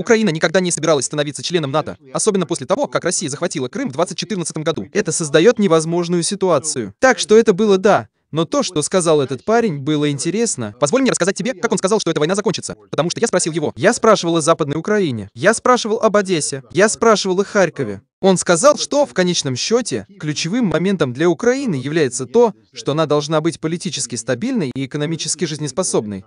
Украина никогда не собиралась становиться членом НАТО, особенно после того, как Россия захватила Крым в 2014 году. Это создает невозможную ситуацию. Так что это было да, но то, что сказал этот парень, было интересно. Позволь мне рассказать тебе, как он сказал, что эта война закончится. Потому что я спросил его. Я спрашивал о Западной Украине. Я спрашивал об Одессе. Я спрашивал о Харькове. Он сказал, что в конечном счете ключевым моментом для Украины является то, что она должна быть политически стабильной и экономически жизнеспособной.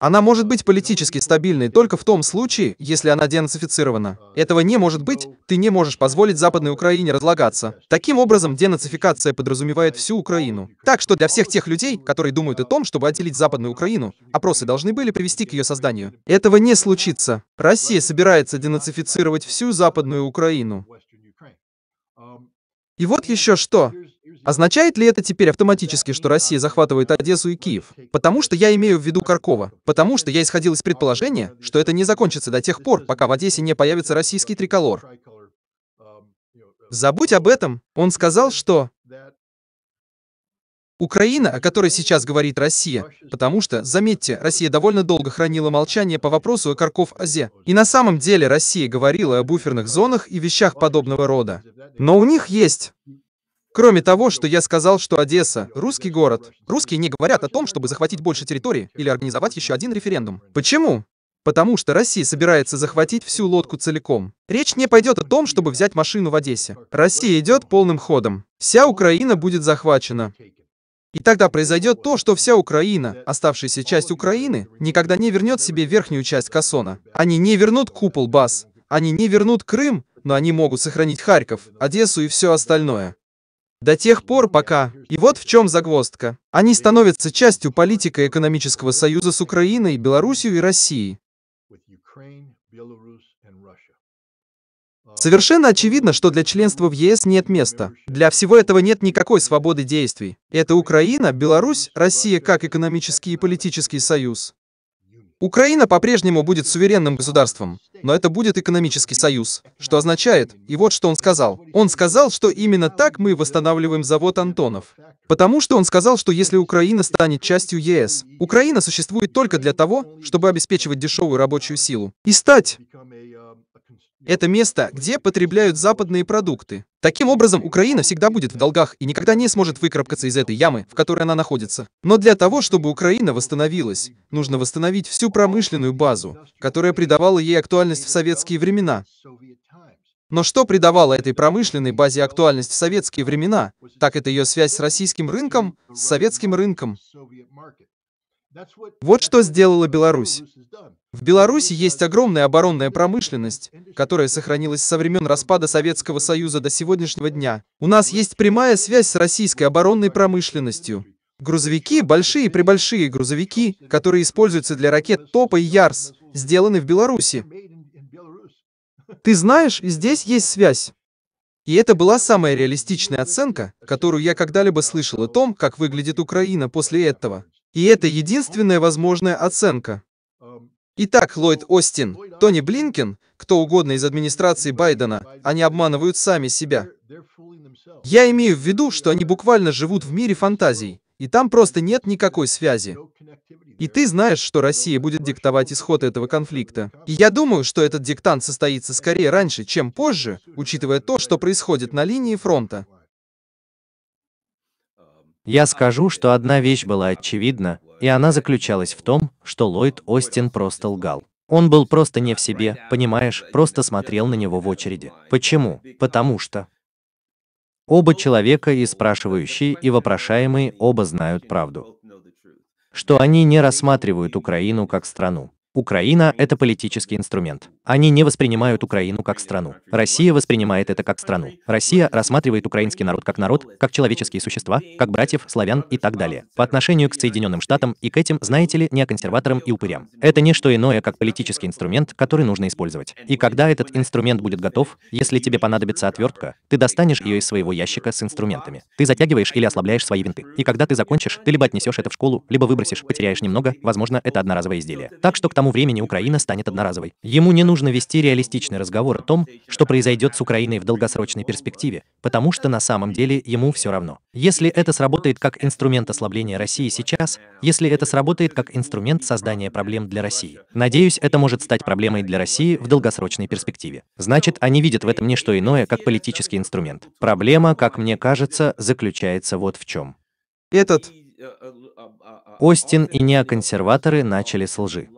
Она может быть политически стабильной только в том случае, если она денацифицирована. Этого не может быть, ты не можешь позволить Западной Украине разлагаться. Таким образом, денацификация подразумевает всю Украину. Так что для всех тех людей, которые думают о том, чтобы отделить Западную Украину, опросы должны были привести к ее созданию. Этого не случится. Россия собирается денацифицировать всю Западную Украину. И вот еще что. Означает ли это теперь автоматически, что Россия захватывает Одессу и Киев? Потому что я имею в виду Каркова. Потому что я исходил из предположения, что это не закончится до тех пор, пока в Одессе не появится российский триколор. Забудь об этом. Он сказал, что Украина, о которой сейчас говорит Россия, потому что, заметьте, Россия довольно долго хранила молчание по вопросу о Карков-Азе. И на самом деле Россия говорила о буферных зонах и вещах подобного рода. Но у них есть Кроме того, что я сказал, что Одесса — русский город, русские не говорят о том, чтобы захватить больше территории или организовать еще один референдум. Почему? Потому что Россия собирается захватить всю лодку целиком. Речь не пойдет о том, чтобы взять машину в Одессе. Россия идет полным ходом. Вся Украина будет захвачена. И тогда произойдет то, что вся Украина, оставшаяся часть Украины, никогда не вернет себе верхнюю часть Кассона. Они не вернут купол баз, они не вернут Крым, но они могут сохранить Харьков, Одессу и все остальное. До тех пор, пока... И вот в чем загвоздка. Они становятся частью политико-экономического союза с Украиной, Белоруссией и Россией. Совершенно очевидно, что для членства в ЕС нет места. Для всего этого нет никакой свободы действий. Это Украина, Беларусь, Россия как экономический и политический союз. Украина по-прежнему будет суверенным государством, но это будет экономический союз, что означает, и вот что он сказал. Он сказал, что именно так мы восстанавливаем завод Антонов. Потому что он сказал, что если Украина станет частью ЕС, Украина существует только для того, чтобы обеспечивать дешевую рабочую силу и стать это место, где потребляют западные продукты. Таким образом, Украина всегда будет в долгах и никогда не сможет выкарабкаться из этой ямы, в которой она находится. Но для того, чтобы Украина восстановилась, нужно восстановить всю промышленную базу, которая придавала ей актуальность в советские времена. Но что придавало этой промышленной базе актуальность в советские времена, так это ее связь с российским рынком, с советским рынком. Вот что сделала Беларусь. В Беларуси есть огромная оборонная промышленность, которая сохранилась со времен распада Советского Союза до сегодняшнего дня. У нас есть прямая связь с российской оборонной промышленностью. Грузовики, большие и прибольшие грузовики, которые используются для ракет ТОПа и ЯРС, сделаны в Беларуси. Ты знаешь, здесь есть связь. И это была самая реалистичная оценка, которую я когда-либо слышал о том, как выглядит Украина после этого. И это единственная возможная оценка. Итак, Ллойд Остин, Тони Блинкин, кто угодно из администрации Байдена, они обманывают сами себя. Я имею в виду, что они буквально живут в мире фантазий, и там просто нет никакой связи. И ты знаешь, что Россия будет диктовать исход этого конфликта. И я думаю, что этот диктант состоится скорее раньше, чем позже, учитывая то, что происходит на линии фронта. Я скажу, что одна вещь была очевидна, и она заключалась в том, что Ллойд Остин просто лгал. Он был просто не в себе, понимаешь, просто смотрел на него в очереди. Почему? Потому что... Оба человека и спрашивающие, и вопрошаемые оба знают правду. Что они не рассматривают Украину как страну. Украина – это политический инструмент. Они не воспринимают Украину как страну. Россия воспринимает это как страну. Россия рассматривает украинский народ как народ, как человеческие существа, как братьев, славян и так далее. По отношению к Соединенным Штатам и к этим, знаете ли, не консерваторам и упырям. Это не что иное, как политический инструмент, который нужно использовать. И когда этот инструмент будет готов, если тебе понадобится отвертка, ты достанешь ее из своего ящика с инструментами. Ты затягиваешь или ослабляешь свои винты. И когда ты закончишь, ты либо отнесешь это в школу, либо выбросишь, потеряешь немного, возможно, это одноразовое изделие. Так что к тому тому времени Украина станет одноразовой. Ему не нужно вести реалистичный разговор о том, что произойдет с Украиной в долгосрочной перспективе, потому что на самом деле ему все равно. Если это сработает как инструмент ослабления России сейчас, если это сработает как инструмент создания проблем для России. Надеюсь, это может стать проблемой для России в долгосрочной перспективе. Значит, они видят в этом не что иное, как политический инструмент. Проблема, как мне кажется, заключается вот в чем. Этот Остин и неоконсерваторы начали с лжи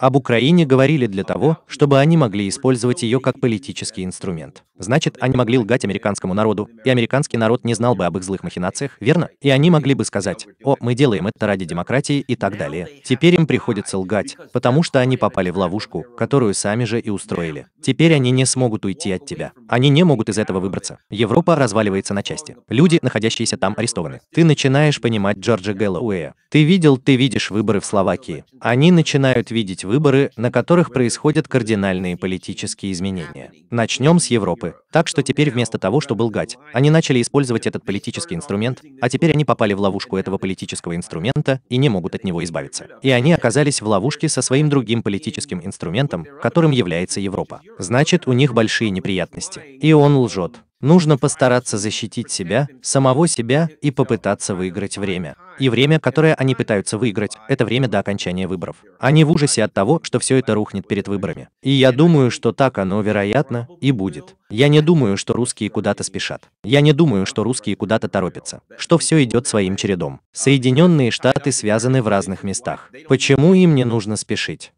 об Украине говорили для того, чтобы они могли использовать ее как политический инструмент. Значит, они могли лгать американскому народу, и американский народ не знал бы об их злых махинациях, верно? И они могли бы сказать, о, мы делаем это ради демократии и так далее. Теперь им приходится лгать, потому что они попали в ловушку, которую сами же и устроили. Теперь они не смогут уйти от тебя. Они не могут из этого выбраться. Европа разваливается на части. Люди, находящиеся там, арестованы. Ты начинаешь понимать Джорджа Гэллоуэя. Ты видел, ты видишь выборы в Словакии. Они начинают видеть выборы, на которых происходят кардинальные политические изменения. Начнем с Европы. Так что теперь вместо того, чтобы лгать, они начали использовать этот политический инструмент, а теперь они попали в ловушку этого политического инструмента и не могут от него избавиться. И они оказались в ловушке со своим другим политическим инструментом, которым является Европа. Значит, у них большие неприятности. И он лжет. Нужно постараться защитить себя, самого себя и попытаться выиграть время. И время, которое они пытаются выиграть, это время до окончания выборов. Они в ужасе от того, что все это рухнет перед выборами. И я думаю, что так оно, вероятно, и будет. Я не думаю, что русские куда-то спешат. Я не думаю, что русские куда-то торопятся. Что все идет своим чередом. Соединенные Штаты связаны в разных местах. Почему им не нужно спешить?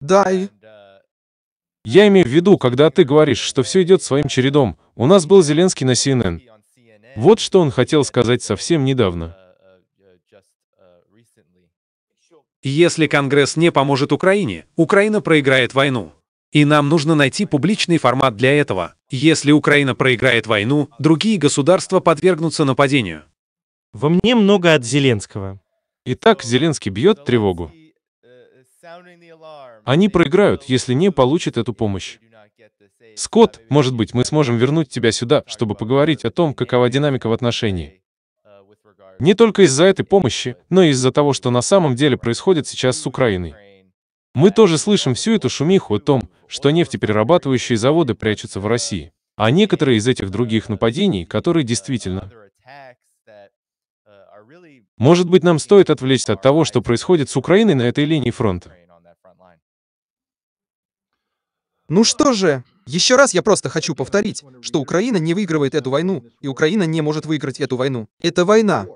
Дай я имею в виду, когда ты говоришь, что все идет своим чередом. У нас был Зеленский на CNN. Вот что он хотел сказать совсем недавно. Если Конгресс не поможет Украине, Украина проиграет войну. И нам нужно найти публичный формат для этого. Если Украина проиграет войну, другие государства подвергнутся нападению. Во мне много от Зеленского. Итак, Зеленский бьет тревогу. Они проиграют, если не получат эту помощь. Скотт, может быть, мы сможем вернуть тебя сюда, чтобы поговорить о том, какова динамика в отношении. Не только из-за этой помощи, но и из-за того, что на самом деле происходит сейчас с Украиной. Мы тоже слышим всю эту шумиху о том, что нефтеперерабатывающие заводы прячутся в России. А некоторые из этих других нападений, которые действительно... Может быть, нам стоит отвлечься от того, что происходит с Украиной на этой линии фронта. Ну что же, еще раз я просто хочу повторить, что Украина не выигрывает эту войну, и Украина не может выиграть эту войну. Это война.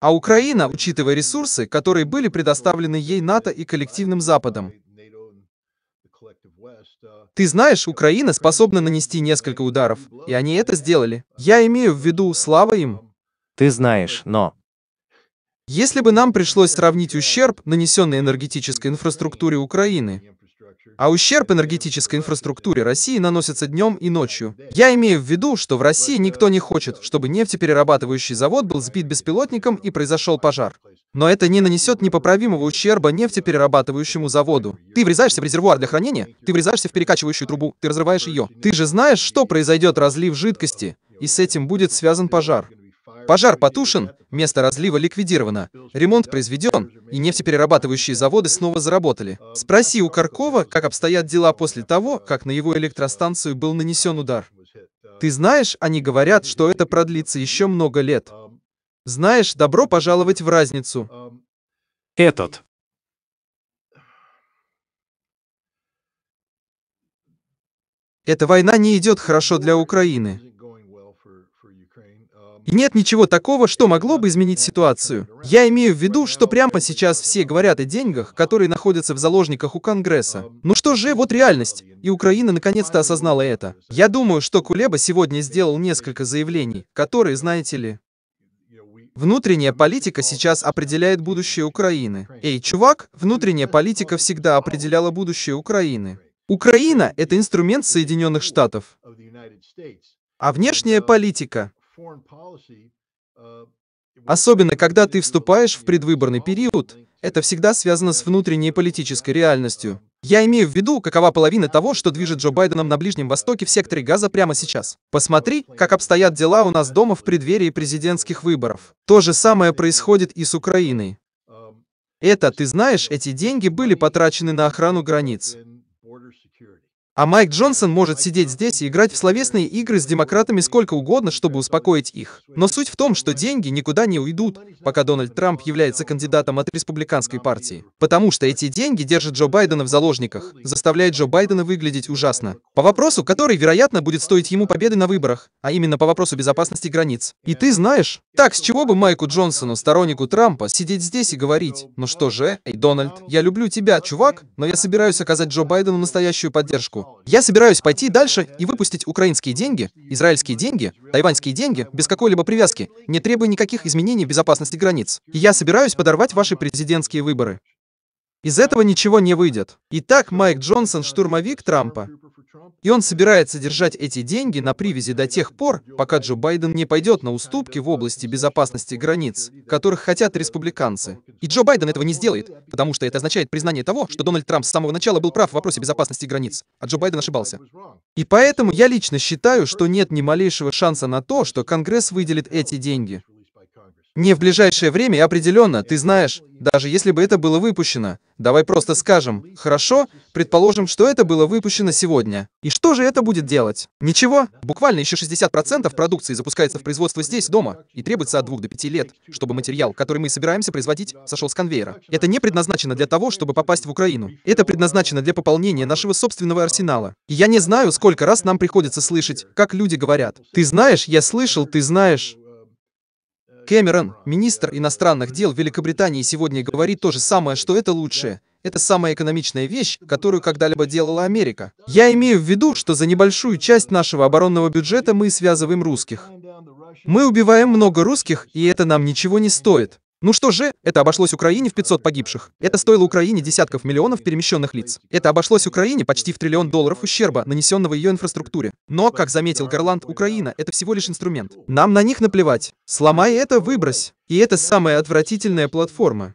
А Украина, учитывая ресурсы, которые были предоставлены ей НАТО и коллективным Западом, ты знаешь, Украина способна нанести несколько ударов, и они это сделали. Я имею в виду, слава им. Ты знаешь, но... Если бы нам пришлось сравнить ущерб, нанесенный энергетической инфраструктуре Украины, а ущерб энергетической инфраструктуре России наносится днем и ночью. Я имею в виду, что в России никто не хочет, чтобы нефтеперерабатывающий завод был сбит беспилотником и произошел пожар. Но это не нанесет непоправимого ущерба нефтеперерабатывающему заводу. Ты врезаешься в резервуар для хранения, ты врезаешься в перекачивающую трубу, ты разрываешь ее. Ты же знаешь, что произойдет разлив жидкости, и с этим будет связан пожар. Пожар потушен, место разлива ликвидировано, ремонт произведен, и нефтеперерабатывающие заводы снова заработали. Спроси у Каркова, как обстоят дела после того, как на его электростанцию был нанесен удар. Ты знаешь, они говорят, что это продлится еще много лет. Знаешь, добро пожаловать в разницу. Этот. Эта война не идет хорошо для Украины. И нет ничего такого, что могло бы изменить ситуацию. Я имею в виду, что прямо сейчас все говорят о деньгах, которые находятся в заложниках у Конгресса. Ну что же, вот реальность. И Украина наконец-то осознала это. Я думаю, что Кулеба сегодня сделал несколько заявлений, которые, знаете ли, Внутренняя политика сейчас определяет будущее Украины. Эй, чувак, внутренняя политика всегда определяла будущее Украины. Украина — это инструмент Соединенных Штатов. А внешняя политика Uh, Особенно, когда ты вступаешь в предвыборный период, это всегда связано с uh, внутренней политической uh, реальностью. Я имею в виду, какова половина того, что движет Джо Байденом на Ближнем Востоке в секторе газа прямо сейчас. Посмотри, как обстоят дела у нас дома в преддверии президентских выборов. То же самое происходит и с Украиной. Um, это, ты знаешь, эти деньги были потрачены на охрану границ. А Майк Джонсон может сидеть здесь и играть в словесные игры с демократами сколько угодно, чтобы успокоить их. Но суть в том, что деньги никуда не уйдут, пока Дональд Трамп является кандидатом от республиканской партии. Потому что эти деньги держат Джо Байдена в заложниках, заставляет Джо Байдена выглядеть ужасно. По вопросу, который, вероятно, будет стоить ему победы на выборах, а именно по вопросу безопасности границ. И ты знаешь? Так, с чего бы Майку Джонсону, стороннику Трампа, сидеть здесь и говорить, ну что же, эй, Дональд, я люблю тебя, чувак, но я собираюсь оказать Джо Байдену настоящую поддержку. Я собираюсь пойти дальше и выпустить украинские деньги, израильские деньги, тайваньские деньги без какой-либо привязки, не требуя никаких изменений в безопасности границ. И я собираюсь подорвать ваши президентские выборы. Из этого ничего не выйдет. Итак, Майк Джонсон – штурмовик Трампа. И он собирается держать эти деньги на привязи до тех пор, пока Джо Байден не пойдет на уступки в области безопасности границ, которых хотят республиканцы. И Джо Байден этого не сделает, потому что это означает признание того, что Дональд Трамп с самого начала был прав в вопросе безопасности границ, а Джо Байден ошибался. И поэтому я лично считаю, что нет ни малейшего шанса на то, что Конгресс выделит эти деньги. Не в ближайшее время, определенно, ты знаешь, даже если бы это было выпущено. Давай просто скажем, хорошо, предположим, что это было выпущено сегодня. И что же это будет делать? Ничего, буквально еще 60% продукции запускается в производство здесь, дома, и требуется от 2 до 5 лет, чтобы материал, который мы собираемся производить, сошел с конвейера. Это не предназначено для того, чтобы попасть в Украину. Это предназначено для пополнения нашего собственного арсенала. И я не знаю, сколько раз нам приходится слышать, как люди говорят. Ты знаешь, я слышал, ты знаешь. Кэмерон, министр иностранных дел Великобритании, сегодня говорит то же самое, что это лучшее. Это самая экономичная вещь, которую когда-либо делала Америка. Я имею в виду, что за небольшую часть нашего оборонного бюджета мы связываем русских. Мы убиваем много русских, и это нам ничего не стоит. Ну что же, это обошлось Украине в 500 погибших. Это стоило Украине десятков миллионов перемещенных лиц. Это обошлось Украине почти в триллион долларов ущерба, нанесенного ее инфраструктуре. Но, как заметил Горланд, Украина — это всего лишь инструмент. Нам на них наплевать. Сломай это, выбрось. И это самая отвратительная платформа.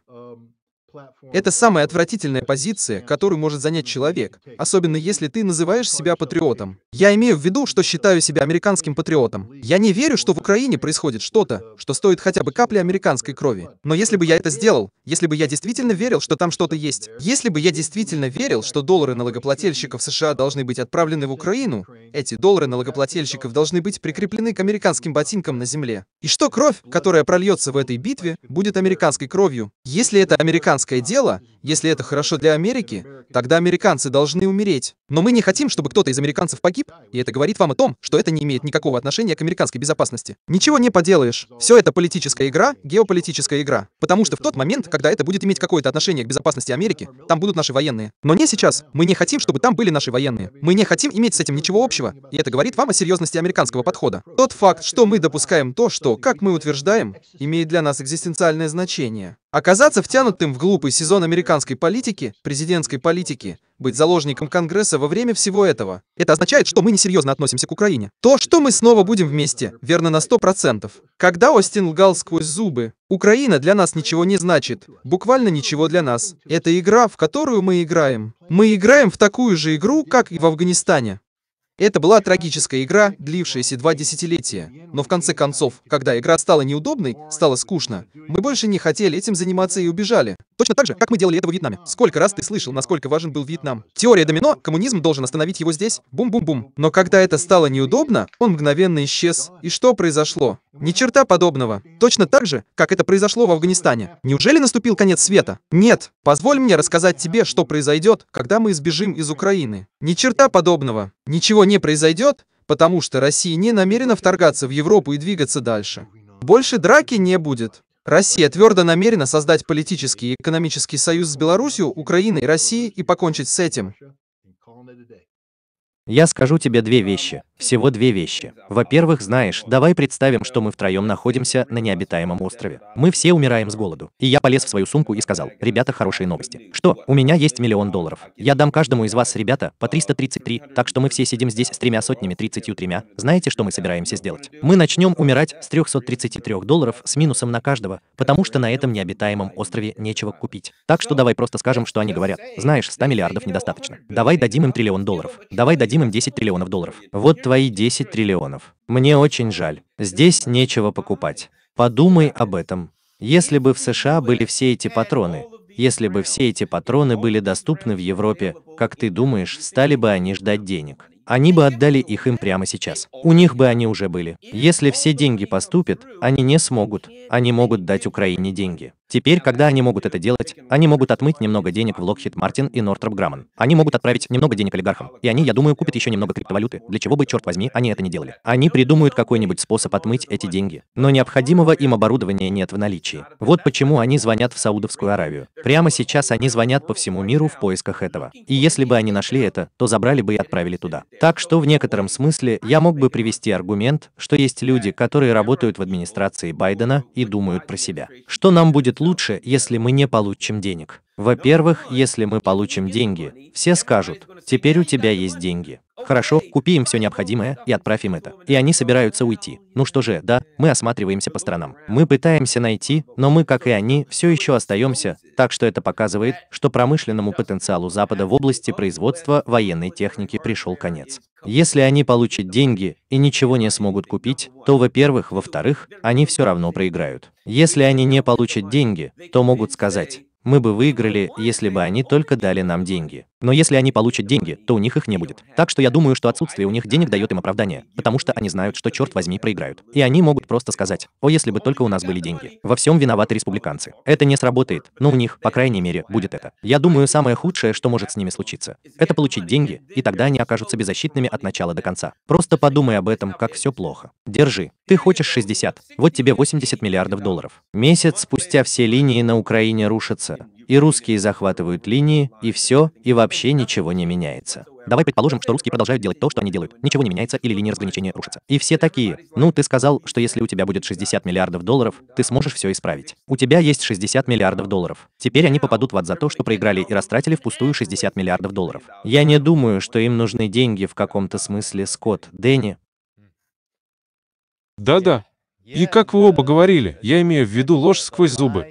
Это самая отвратительная позиция, которую может занять человек, особенно если ты называешь себя патриотом. Я имею в виду, что считаю себя американским патриотом. Я не верю, что в Украине происходит что-то, что стоит хотя бы капли американской крови. Но если бы я это сделал, если бы я действительно верил, что там что-то есть, если бы я действительно верил, что доллары налогоплательщиков США должны быть отправлены в Украину, эти доллары налогоплательщиков должны быть прикреплены к американским ботинкам на земле. И что кровь, которая прольется в этой битве, будет американской кровью, если это американская американское дело, если это хорошо для Америки, тогда американцы должны умереть. Но мы не хотим, чтобы кто-то из американцев погиб, и это говорит вам о том, что это не имеет никакого отношения к американской безопасности. Ничего не поделаешь. Все это политическая игра, геополитическая игра. Потому что в тот момент, когда это будет иметь какое-то отношение к безопасности Америки, там будут наши военные. Но не сейчас. Мы не хотим, чтобы там были наши военные. Мы не хотим иметь с этим ничего общего, и это говорит вам о серьезности американского подхода. Тот факт, что мы допускаем то, что, как мы утверждаем, имеет для нас экзистенциальное значение. Оказаться втянутым в глупый сезон американской политики, президентской политики, быть заложником Конгресса во время всего этого. Это означает, что мы несерьезно относимся к Украине. То, что мы снова будем вместе, верно на 100%. Когда Остин лгал сквозь зубы, Украина для нас ничего не значит, буквально ничего для нас. Это игра, в которую мы играем. Мы играем в такую же игру, как и в Афганистане. Это была трагическая игра, длившаяся два десятилетия. Но в конце концов, когда игра стала неудобной, стало скучно. Мы больше не хотели этим заниматься и убежали. Точно так же, как мы делали это в Вьетнаме. Сколько раз ты слышал, насколько важен был Вьетнам? Теория домино, коммунизм должен остановить его здесь. Бум-бум-бум. Но когда это стало неудобно, он мгновенно исчез. И что произошло? Ни черта подобного. Точно так же, как это произошло в Афганистане. Неужели наступил конец света? Нет. Позволь мне рассказать тебе, что произойдет, когда мы избежим из Украины. Ни черта подобного. Ничего не произойдет, потому что Россия не намерена вторгаться в Европу и двигаться дальше. Больше драки не будет. Россия твердо намерена создать политический и экономический союз с Беларусью, Украиной и Россией и покончить с этим. Я скажу тебе две вещи. Всего две вещи. Во-первых, знаешь, давай представим, что мы втроем находимся на необитаемом острове. Мы все умираем с голоду. И я полез в свою сумку и сказал, ребята, хорошие новости. Что, у меня есть миллион долларов. Я дам каждому из вас, ребята, по 333, так что мы все сидим здесь с тремя сотнями 33. Знаете, что мы собираемся сделать? Мы начнем умирать с 333 долларов с минусом на каждого, потому что на этом необитаемом острове нечего купить. Так что давай просто скажем, что они говорят. Знаешь, 100 миллиардов недостаточно. Давай дадим им триллион долларов. Давай дадим дадим им 10 триллионов долларов. Вот твои 10 триллионов. Мне очень жаль. Здесь нечего покупать. Подумай об этом. Если бы в США были все эти патроны, если бы все эти патроны были доступны в Европе, как ты думаешь, стали бы они ждать денег? Они бы отдали их им прямо сейчас. У них бы они уже были. Если все деньги поступят, они не смогут. Они могут дать Украине деньги. Теперь, когда они могут это делать, они могут отмыть немного денег в Локхит Мартин и Нортроп Граммон. Они могут отправить немного денег олигархам. И они, я думаю, купят еще немного криптовалюты, для чего бы, черт возьми, они это не делали. Они придумают какой-нибудь способ отмыть эти деньги. Но необходимого им оборудования нет в наличии. Вот почему они звонят в Саудовскую Аравию. Прямо сейчас они звонят по всему миру в поисках этого. И если бы они нашли это, то забрали бы и отправили туда. Так что в некотором смысле я мог бы привести аргумент, что есть люди, которые работают в администрации Байдена и думают про себя. Что нам будет лучше, если мы не получим денег. Во-первых, если мы получим деньги, все скажут, теперь у тебя есть деньги. Хорошо, купи им все необходимое и отправь им это. И они собираются уйти. Ну что же, да, мы осматриваемся по сторонам. Мы пытаемся найти, но мы, как и они, все еще остаемся, так что это показывает, что промышленному потенциалу Запада в области производства военной техники пришел конец. Если они получат деньги и ничего не смогут купить, то, во-первых, во-вторых, они все равно проиграют. Если они не получат деньги, то могут сказать, мы бы выиграли, если бы они только дали нам деньги. Но если они получат деньги, то у них их не будет. Так что я думаю, что отсутствие у них денег дает им оправдание, потому что они знают, что черт возьми проиграют. И они могут просто сказать, о, если бы только у нас были деньги. Во всем виноваты республиканцы. Это не сработает, но у них, по крайней мере, будет это. Я думаю, самое худшее, что может с ними случиться, это получить деньги, и тогда они окажутся беззащитными от начала до конца. Просто подумай об этом, как все плохо. Держи. Ты хочешь 60, вот тебе 80 миллиардов долларов. Месяц спустя все линии на Украине рушатся, меняются, и русские захватывают линии, и все, и вообще ничего не меняется. Давай предположим, что русские продолжают делать то, что они делают. Ничего не меняется или линия разграничения рушится. И все такие. Ну, ты сказал, что если у тебя будет 60 миллиардов долларов, ты сможешь все исправить. У тебя есть 60 миллиардов долларов. Теперь они попадут в ад за то, что проиграли и растратили впустую 60 миллиардов долларов. Я не думаю, что им нужны деньги в каком-то смысле, Скотт, Дэнни. Да-да. И как вы оба говорили, я имею в виду ложь сквозь зубы.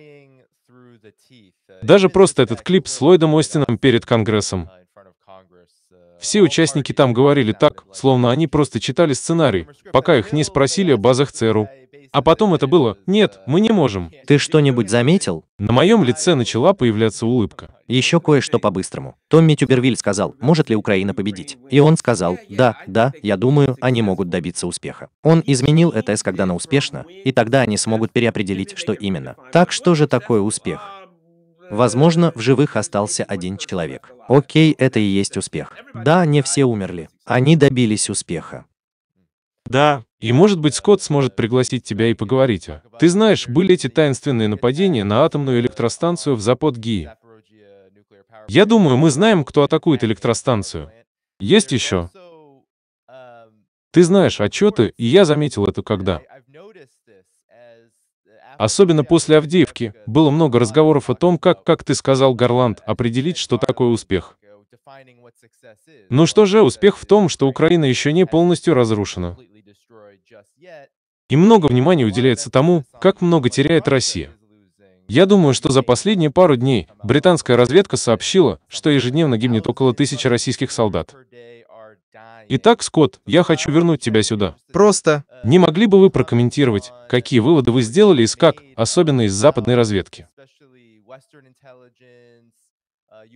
Даже просто этот клип с Ллойдом Остином перед Конгрессом. Все участники там говорили так, словно они просто читали сценарий, пока их не спросили о базах ЦРУ. А потом это было «Нет, мы не можем». Ты что-нибудь заметил? На моем лице начала появляться улыбка. Еще кое-что по-быстрому. Томми Тюбервиль сказал, может ли Украина победить. И он сказал, да, да, я думаю, они могут добиться успеха. Он изменил ЭТС, когда она успешна, и тогда они смогут переопределить, что именно. Так что же такое успех? Возможно, в живых остался один человек. Окей, это и есть успех. Да, не все умерли. Они добились успеха. Да, и может быть Скотт сможет пригласить тебя и поговорить. Ты знаешь, были эти таинственные нападения на атомную электростанцию в Западгии. Я думаю, мы знаем, кто атакует электростанцию. Есть еще. Ты знаешь отчеты, и я заметил это когда. Особенно после Авдеевки было много разговоров о том, как, как ты сказал, Гарланд, определить, что такое успех. Ну что же, успех в том, что Украина еще не полностью разрушена. И много внимания уделяется тому, как много теряет Россия. Я думаю, что за последние пару дней британская разведка сообщила, что ежедневно гибнет около тысячи российских солдат. Итак, Скотт, я хочу вернуть тебя сюда. Просто. Не могли бы вы прокомментировать, какие выводы вы сделали из как, особенно из западной разведки?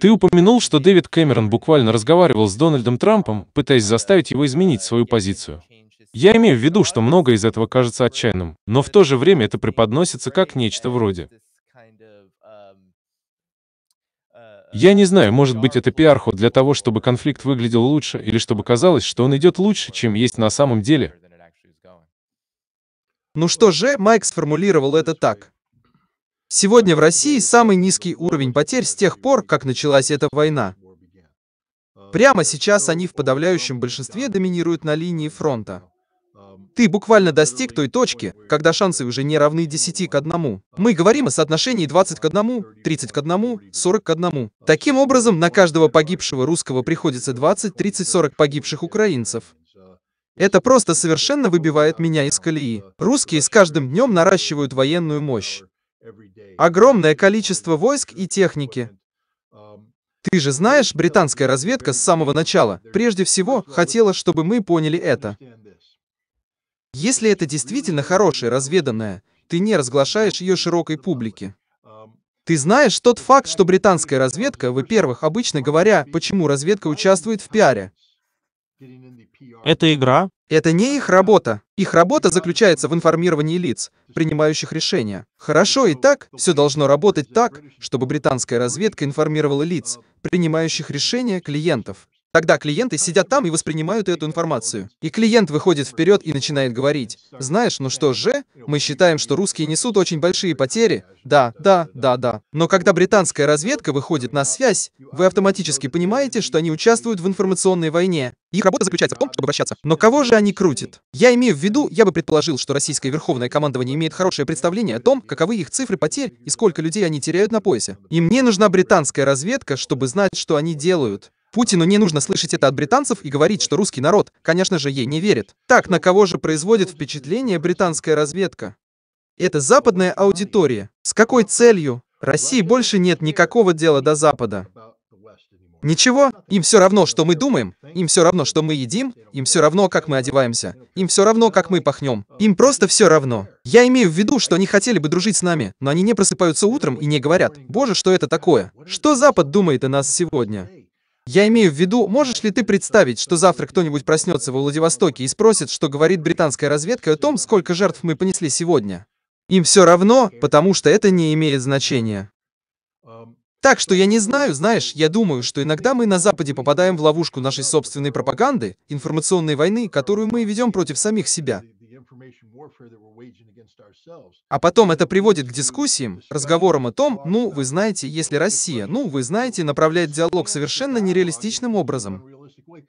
Ты упомянул, что Дэвид Кэмерон буквально разговаривал с Дональдом Трампом, пытаясь заставить его изменить свою позицию. Я имею в виду, что многое из этого кажется отчаянным, но в то же время это преподносится как нечто вроде Я не знаю, может быть это пиар-ход для того, чтобы конфликт выглядел лучше, или чтобы казалось, что он идет лучше, чем есть на самом деле. Ну что же, Майк сформулировал это так. Сегодня в России самый низкий уровень потерь с тех пор, как началась эта война. Прямо сейчас они в подавляющем большинстве доминируют на линии фронта. Ты буквально достиг той точки, когда шансы уже не равны 10 к 1. Мы говорим о соотношении 20 к 1, 30 к 1, 40 к 1. Таким образом, на каждого погибшего русского приходится 20, 30, 40 погибших украинцев. Это просто совершенно выбивает меня из колеи. Русские с каждым днем наращивают военную мощь. Огромное количество войск и техники. Ты же знаешь, британская разведка с самого начала, прежде всего, хотела, чтобы мы поняли это. Если это действительно хорошее, разведанное, ты не разглашаешь ее широкой публике. Ты знаешь тот факт, что британская разведка, во-первых, обычно говоря, почему разведка участвует в пиаре. Это игра? Это не их работа. Их работа заключается в информировании лиц, принимающих решения. Хорошо и так, все должно работать так, чтобы британская разведка информировала лиц, принимающих решения клиентов. Тогда клиенты сидят там и воспринимают эту информацию. И клиент выходит вперед и начинает говорить. Знаешь, ну что же, мы считаем, что русские несут очень большие потери. Да, да, да, да. Но когда британская разведка выходит на связь, вы автоматически понимаете, что они участвуют в информационной войне. Их работа заключается в том, чтобы обращаться. Но кого же они крутят? Я имею в виду, я бы предположил, что российское верховное командование имеет хорошее представление о том, каковы их цифры потерь и сколько людей они теряют на поясе. И мне нужна британская разведка, чтобы знать, что они делают. Путину не нужно слышать это от британцев и говорить, что русский народ, конечно же, ей не верит. Так на кого же производит впечатление британская разведка? Это западная аудитория. С какой целью? России больше нет никакого дела до Запада. Ничего, им все равно, что мы думаем, им все равно, что мы едим, им все равно, как мы одеваемся, им все равно, как мы пахнем, им просто все равно. Я имею в виду, что они хотели бы дружить с нами, но они не просыпаются утром и не говорят, боже, что это такое, что Запад думает о нас сегодня. Я имею в виду, можешь ли ты представить, что завтра кто-нибудь проснется во Владивостоке и спросит, что говорит британская разведка о том, сколько жертв мы понесли сегодня? Им все равно, потому что это не имеет значения. Так что я не знаю, знаешь, я думаю, что иногда мы на Западе попадаем в ловушку нашей собственной пропаганды, информационной войны, которую мы ведем против самих себя. А потом это приводит к дискуссиям, разговорам о том, «Ну, ну, вы знаете, если Россия, ну, вы знаете, направляет диалог совершенно нереалистичным образом.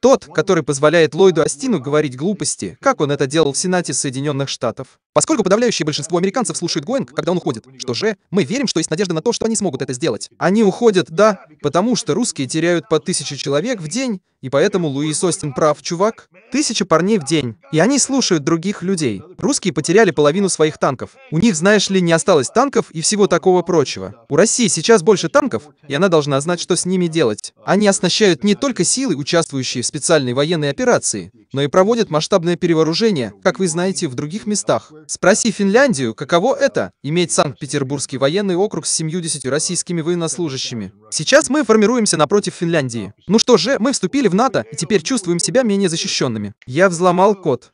Тот, который позволяет Ллойду Астину говорить глупости, как он это делал в Сенате Соединенных Штатов. Поскольку подавляющее большинство американцев слушает Гоинг, когда он уходит, что же, мы верим, что есть надежда на то, что они смогут это сделать. Они уходят, да, потому что русские теряют по тысяче человек в день, и поэтому Луис Остин прав, чувак. Тысяча парней в день. И они слушают других людей. Русские потеряли половину своих танков. У них, знаешь ли, не осталось танков и всего такого прочего. У России сейчас больше танков, и она должна знать, что с ними делать. Они оснащают не только силы, участвующие в специальной военной операции, но и проводят масштабное перевооружение, как вы знаете, в других местах. Спроси Финляндию, каково это – иметь Санкт-Петербургский военный округ с 70 российскими военнослужащими. Сейчас мы формируемся напротив Финляндии. Ну что же, мы вступили в НАТО и теперь чувствуем себя менее защищенными. Я взломал код.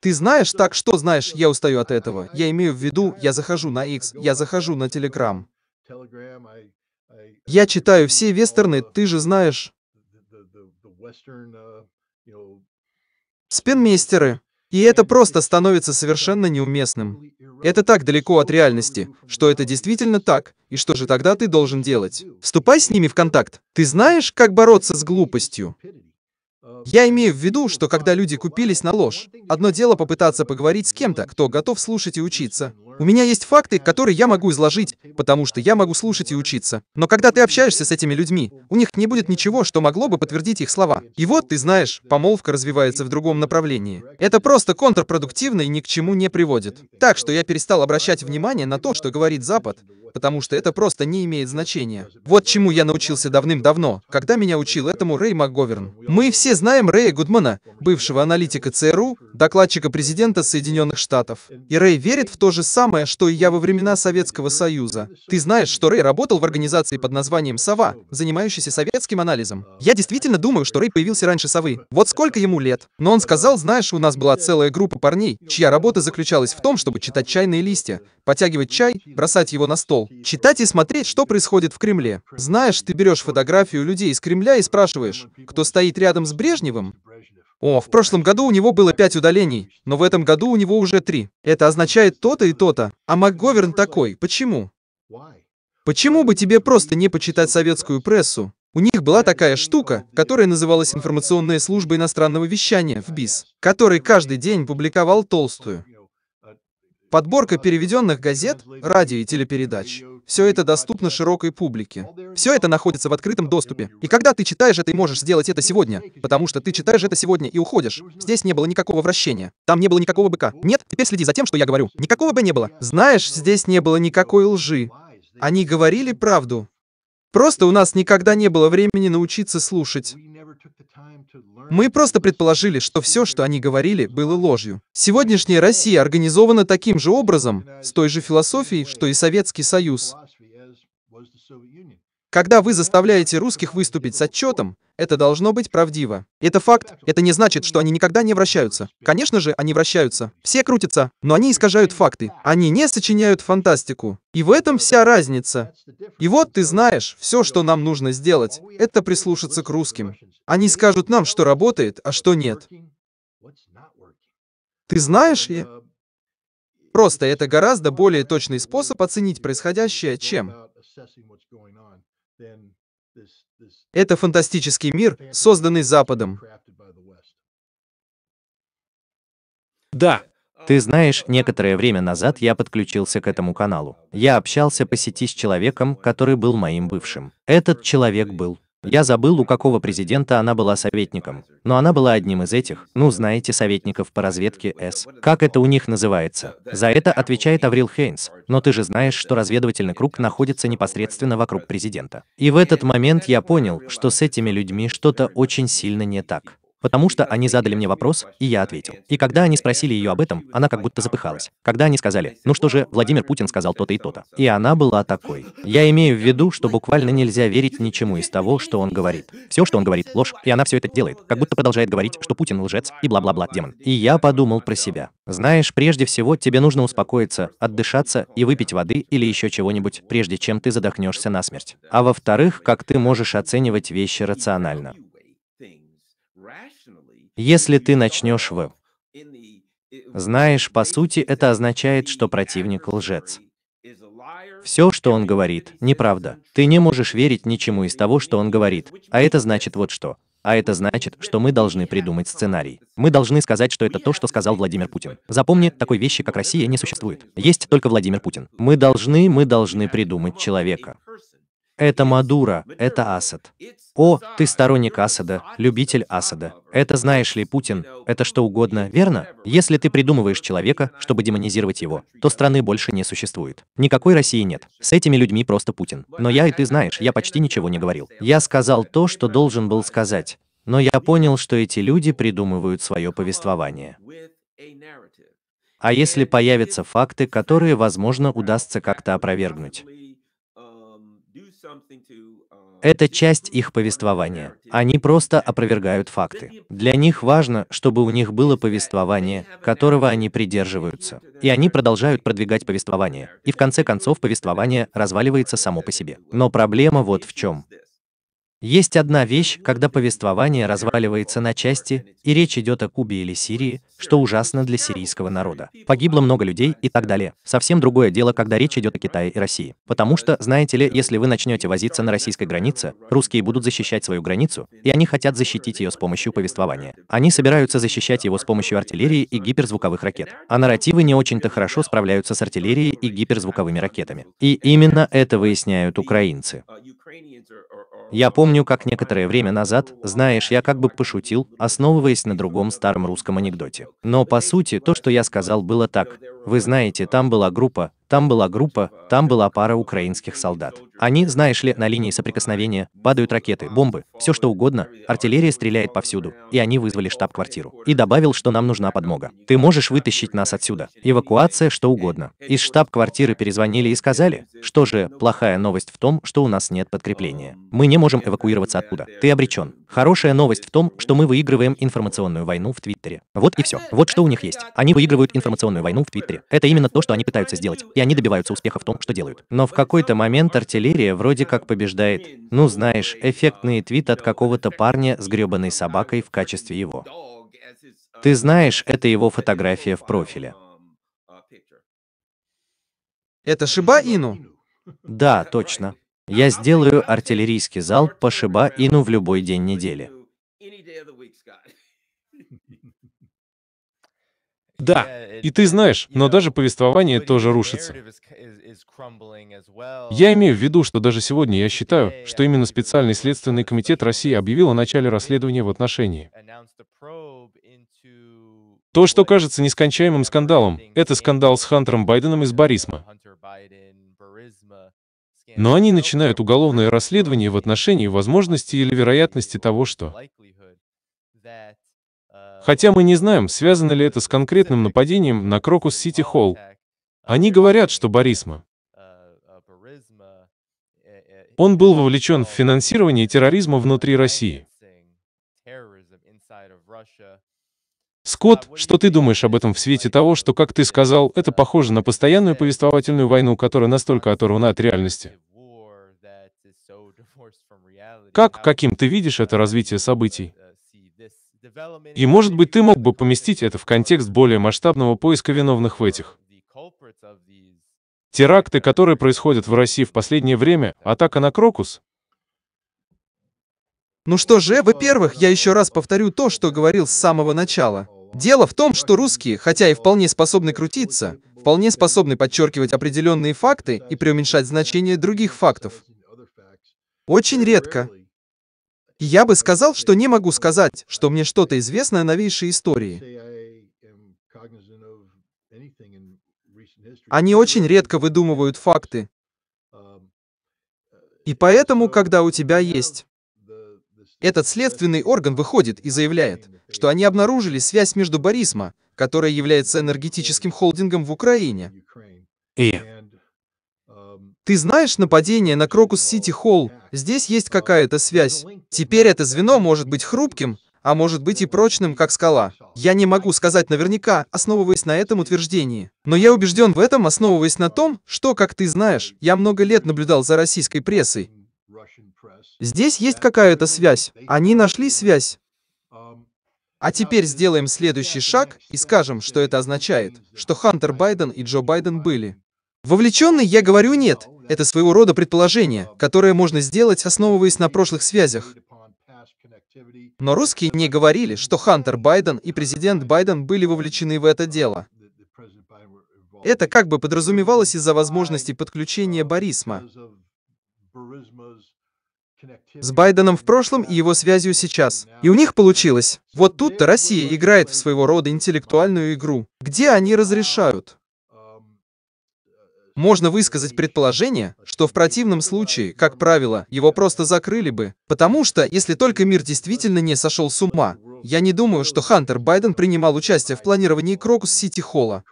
Ты знаешь так, что знаешь, я устаю от этого. Я имею в виду, я захожу на X, я захожу на Telegram. Я читаю все вестерны, ты же знаешь спинмейстеры. И это просто становится совершенно неуместным. Это так далеко от реальности, что это действительно так, и что же тогда ты должен делать? Вступай с ними в контакт. Ты знаешь, как бороться с глупостью? Я имею в виду, что когда люди купились на ложь, одно дело попытаться поговорить с кем-то, кто готов слушать и учиться, у меня есть факты, которые я могу изложить, потому что я могу слушать и учиться. Но когда ты общаешься с этими людьми, у них не будет ничего, что могло бы подтвердить их слова. И вот, ты знаешь, помолвка развивается в другом направлении. Это просто контрпродуктивно и ни к чему не приводит. Так что я перестал обращать внимание на то, что говорит Запад, потому что это просто не имеет значения. Вот чему я научился давным-давно, когда меня учил этому Рэй МакГоверн. Мы все знаем Рэя Гудмана, бывшего аналитика ЦРУ, докладчика президента Соединенных Штатов. И Рэй верит в то же самое, самое, что и я во времена Советского Союза. Ты знаешь, что Рэй работал в организации под названием «Сова», занимающейся советским анализом. Я действительно думаю, что Рэй появился раньше «Совы». Вот сколько ему лет. Но он сказал, знаешь, у нас была целая группа парней, чья работа заключалась в том, чтобы читать чайные листья, потягивать чай, бросать его на стол, читать и смотреть, что происходит в Кремле. Знаешь, ты берешь фотографию людей из Кремля и спрашиваешь, кто стоит рядом с Брежневым? О, в прошлом году у него было пять удалений, но в этом году у него уже три. Это означает то-то и то-то. А МакГоверн такой. Почему? Почему бы тебе просто не почитать советскую прессу? У них была такая штука, которая называлась «Информационная служба иностранного вещания» в БИС, который каждый день публиковал толстую. Подборка переведенных газет, радио и телепередач. Все это доступно широкой публике. Все это находится в открытом доступе. И когда ты читаешь это и можешь сделать это сегодня, потому что ты читаешь это сегодня и уходишь. Здесь не было никакого вращения. Там не было никакого быка. Нет, теперь следи за тем, что я говорю. Никакого бы не было. Знаешь, здесь не было никакой лжи. Они говорили правду. Просто у нас никогда не было времени научиться слушать. Мы просто предположили, что все, что они говорили, было ложью. Сегодняшняя Россия организована таким же образом, с той же философией, что и Советский Союз. Когда вы заставляете русских выступить с отчетом, это должно быть правдиво. Это факт. Это не значит, что они никогда не вращаются. Конечно же, они вращаются. Все крутятся, но они искажают факты. Они не сочиняют фантастику. И в этом вся разница. И вот ты знаешь, все, что нам нужно сделать, это прислушаться к русским. Они скажут нам, что работает, а что нет. Ты знаешь, я? Просто это гораздо более точный способ оценить происходящее, чем... Это фантастический мир, созданный Западом. Да. Ты знаешь, некоторое время назад я подключился к этому каналу. Я общался по сети с человеком, который был моим бывшим. Этот человек был я забыл, у какого президента она была советником, но она была одним из этих, ну знаете, советников по разведке С. Как это у них называется? За это отвечает Аврил Хейнс, но ты же знаешь, что разведывательный круг находится непосредственно вокруг президента. И в этот момент я понял, что с этими людьми что-то очень сильно не так. Потому что они задали мне вопрос, и я ответил. И когда они спросили ее об этом, она как будто запыхалась. Когда они сказали, ну что же, Владимир Путин сказал то-то и то-то. И она была такой. Я имею в виду, что буквально нельзя верить ничему из того, что он говорит. Все, что он говорит, ложь, и она все это делает, как будто продолжает говорить, что Путин лжец и бла-бла-бла демон. И я подумал про себя. Знаешь, прежде всего тебе нужно успокоиться, отдышаться и выпить воды или еще чего-нибудь, прежде чем ты задохнешься насмерть. А во-вторых, как ты можешь оценивать вещи рационально. Если ты начнешь в... Знаешь, по сути, это означает, что противник лжец. Все, что он говорит, неправда. Ты не можешь верить ничему из того, что он говорит. А это значит вот что. А это значит, что мы должны придумать сценарий. Мы должны сказать, что это то, что сказал Владимир Путин. Запомни, такой вещи, как Россия, не существует. Есть только Владимир Путин. Мы должны, мы должны придумать человека. Это Мадура, это Асад. О, ты сторонник Асада, любитель Асада. Это знаешь ли, Путин, это что угодно, верно? Если ты придумываешь человека, чтобы демонизировать его, то страны больше не существует. Никакой России нет. С этими людьми просто Путин. Но я и ты знаешь, я почти ничего не говорил. Я сказал то, что должен был сказать. Но я понял, что эти люди придумывают свое повествование. А если появятся факты, которые, возможно, удастся как-то опровергнуть? Это часть их э, повествования. Они просто опровергают факты. Для них важно, чтобы у них было повествование, которого они придерживаются. И они продолжают продвигать повествование. И в конце концов повествование разваливается само по себе. Но проблема вот в чем. Есть одна вещь, когда повествование разваливается на части, и речь идет о Кубе или Сирии, что ужасно для сирийского народа. Погибло много людей и так далее. Совсем другое дело, когда речь идет о Китае и России. Потому что, знаете ли, если вы начнете возиться на российской границе, русские будут защищать свою границу, и они хотят защитить ее с помощью повествования. Они собираются защищать его с помощью артиллерии и гиперзвуковых ракет. А нарративы не очень-то хорошо справляются с артиллерией и гиперзвуковыми ракетами. И именно это выясняют украинцы. Я помню, как некоторое время назад, знаешь, я как бы пошутил, основываясь на другом старом русском анекдоте. Но по сути, то, что я сказал, было так. Вы знаете, там была группа, там была группа, там была пара украинских солдат. Они, знаешь ли, на линии соприкосновения, падают ракеты, бомбы, все что угодно, артиллерия стреляет повсюду, и они вызвали штаб-квартиру. И добавил, что нам нужна подмога. Ты можешь вытащить нас отсюда. Эвакуация, что угодно. Из штаб-квартиры перезвонили и сказали, что же, плохая новость в том, что у нас нет подкрепления. Мы не можем эвакуироваться оттуда. Ты обречен. Хорошая новость в том, что мы выигрываем информационную войну в Твиттере. Вот и все. Вот что у них есть. Они выигрывают информационную войну в Твиттере. Это именно то, что они пытаются сделать. И они добиваются успеха в том, что делают. Но в какой-то момент артиллерия вроде как побеждает. Ну знаешь, эффектный твит от какого-то парня с гребаной собакой в качестве его. Ты знаешь, это его фотография в профиле. Это Шиба Ину? Да, точно. Я сделаю артиллерийский залп по Шиба-Ину в любой день недели. Да, и ты знаешь, но даже повествование тоже рушится. Я имею в виду, что даже сегодня я считаю, что именно специальный следственный комитет России объявил о начале расследования в отношении. То, что кажется нескончаемым скандалом, это скандал с Хантером Байденом из Борисма. Но они начинают уголовное расследование в отношении возможности или вероятности того, что... Хотя мы не знаем, связано ли это с конкретным нападением на Крокус Сити Холл. Они говорят, что Борисма. Он был вовлечен в финансирование терроризма внутри России. Скотт, что ты думаешь об этом в свете того, что, как ты сказал, это похоже на постоянную повествовательную войну, которая настолько оторвана от реальности? Как, каким ты видишь это развитие событий? И, может быть, ты мог бы поместить это в контекст более масштабного поиска виновных в этих теракты, которые происходят в России в последнее время, атака на Крокус, ну что же, во-первых, я еще раз повторю то, что говорил с самого начала. Дело в том, что русские, хотя и вполне способны крутиться, вполне способны подчеркивать определенные факты и преуменьшать значение других фактов. Очень редко. я бы сказал, что не могу сказать, что мне что-то известно о новейшей истории. Они очень редко выдумывают факты. И поэтому, когда у тебя есть этот следственный орган выходит и заявляет, что они обнаружили связь между Борисма, которая является энергетическим холдингом в Украине. И... Ты знаешь нападение на Крокус Сити Холл? Здесь есть какая-то связь. Теперь это звено может быть хрупким, а может быть и прочным, как скала. Я не могу сказать наверняка, основываясь на этом утверждении. Но я убежден в этом, основываясь на том, что, как ты знаешь, я много лет наблюдал за российской прессой, Здесь есть какая-то связь. Они нашли связь. А теперь сделаем следующий шаг и скажем, что это означает, что Хантер Байден и Джо Байден были. Вовлеченный, я говорю, нет. Это своего рода предположение, которое можно сделать, основываясь на прошлых связях. Но русские не говорили, что Хантер Байден и президент Байден были вовлечены в это дело. Это как бы подразумевалось из-за возможности подключения Борисма с Байденом в прошлом и его связью сейчас. И у них получилось. Вот тут-то Россия играет в своего рода интеллектуальную игру, где они разрешают. Можно высказать предположение, что в противном случае, как правило, его просто закрыли бы, Потому что, если только мир действительно не сошел с ума, я не думаю, что Хантер Байден принимал участие в планировании Крокус Сити Холла.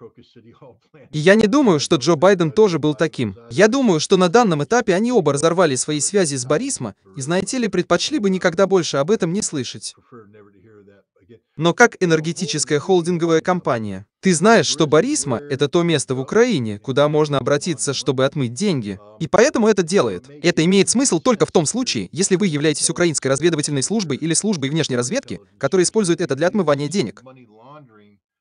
И я не думаю, что Джо Байден тоже был таким. Я думаю, что на данном этапе они оба разорвали свои связи с Борисма и, знаете ли, предпочли бы никогда больше об этом не слышать. Но как энергетическая холдинговая компания? Ты знаешь, что Борисма – это то место в Украине, куда можно обратиться, чтобы отмыть деньги. И поэтому это делает. Это имеет смысл только в том случае, если вы являетесь являетесь украинской разведывательной службой или службой внешней разведки, которая использует это для отмывания денег.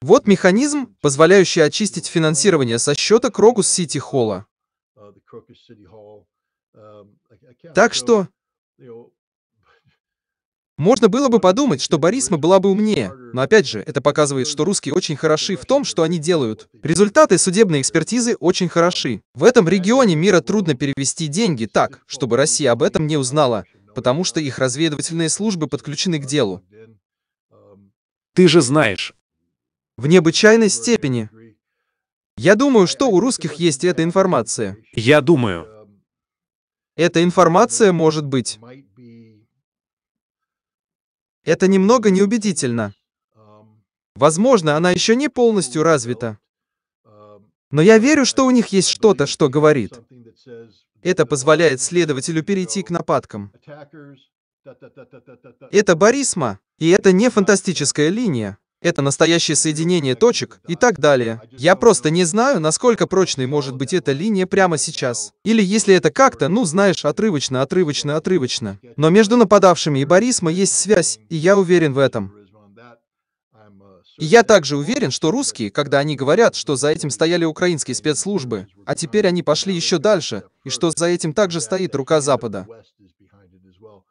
Вот механизм, позволяющий очистить финансирование со счета Крокус Сити Холла. Так что можно было бы подумать, что Борисма была бы умнее, но опять же, это показывает, что русские очень хороши в том, что они делают. Результаты судебной экспертизы очень хороши. В этом регионе мира трудно перевести деньги так, чтобы Россия об этом не узнала, потому что их разведывательные службы подключены к делу. Ты же знаешь. В необычайной степени. Я думаю, что у русских есть эта информация. Я думаю. Эта информация может быть. Это немного неубедительно. Возможно, она еще не полностью развита. Но я верю, что у них есть что-то, что говорит. Это позволяет следователю перейти к нападкам. Это барисма, и это не фантастическая линия. Это настоящее соединение точек и так далее. Я просто не знаю, насколько прочной может быть эта линия прямо сейчас. Или если это как-то, ну знаешь, отрывочно, отрывочно, отрывочно. Но между нападавшими и барисма есть связь, и я уверен в этом. И я также уверен, что русские, когда они говорят, что за этим стояли украинские спецслужбы, а теперь они пошли еще дальше, и что за этим также стоит рука Запада.